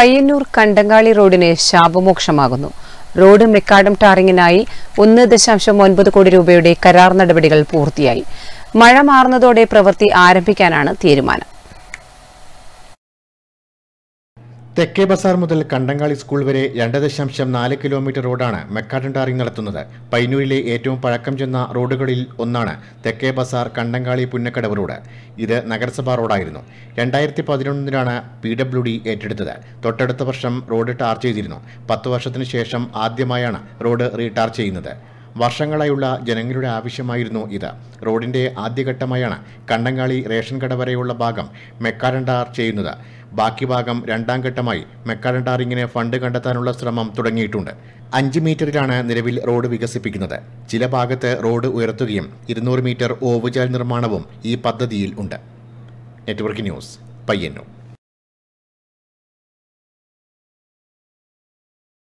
പയ്യന്നൂർ കണ്ടങ്ങാളി റോഡിന് ശാപമോക്ഷമാകുന്നു road macadam ടാറിങ്ങിനായി ഒന്ന് ദശാംശം ഒൻപത് കോടി രൂപയുടെ കരാർ നടപടികൾ പൂർത്തിയായി മഴ മാറുന്നതോടെ പ്രവൃത്തി ആരംഭിക്കാനാണ് തീരുമാനം തെക്കേ ബസാർ മുതൽ കണ്ടങ്ങാളി സ്കൂൾ വരെ രണ്ട് ദശാംശം നാല് കിലോമീറ്റർ റോഡാണ് മെക്കാട്ടൻ ടാറിംഗ് നടത്തുന്നത് പൈനൂരിലെ ഏറ്റവും പഴക്കം ചെന്ന റോഡുകളിൽ ഒന്നാണ് തെക്കേ ബസാർ കണ്ടങ്ങാളി പുന്നക്കടവ് റോഡ് ഇത് നഗരസഭാ റോഡായിരുന്നു രണ്ടായിരത്തി പതിനൊന്നിലാണ് പി ഡബ്ല്യു ഡി ഏറ്റെടുത്തത് തൊട്ടടുത്ത വർഷം റോഡ് ടാർ ചെയ്തിരുന്നു പത്ത് വർഷത്തിനു ശേഷം ആദ്യമായാണ് റോഡ് റീടാർ ചെയ്യുന്നത് വർഷങ്ങളായുള്ള ജനങ്ങളുടെ ആവശ്യമായിരുന്നു ഇത് റോഡിൻ്റെ ആദ്യഘട്ടമായാണ് കണ്ടങ്ങാളി റേഷൻ കട വരെയുള്ള ഭാഗം മെക്കാരൻ ചെയ്യുന്നത് ബാക്കി ഭാഗം രണ്ടാം ഘട്ടമായി മെക്കാഡൻ ടാറിങ്ങിന് ഫണ്ട് കണ്ടെത്താനുള്ള ശ്രമം തുടങ്ങിയിട്ടുണ്ട് അഞ്ച് മീറ്ററിലാണ് നിലവിൽ റോഡ് വികസിപ്പിക്കുന്നത് ചില ഭാഗത്ത് റോഡ് ഉയർത്തുകയും ഇരുന്നൂറ് മീറ്റർ ഓവുചാൽ നിർമ്മാണവും ഈ പദ്ധതിയിൽ ഉണ്ട് നെറ്റ്വർക്ക് ന്യൂസ് പയ്യന്നൂർ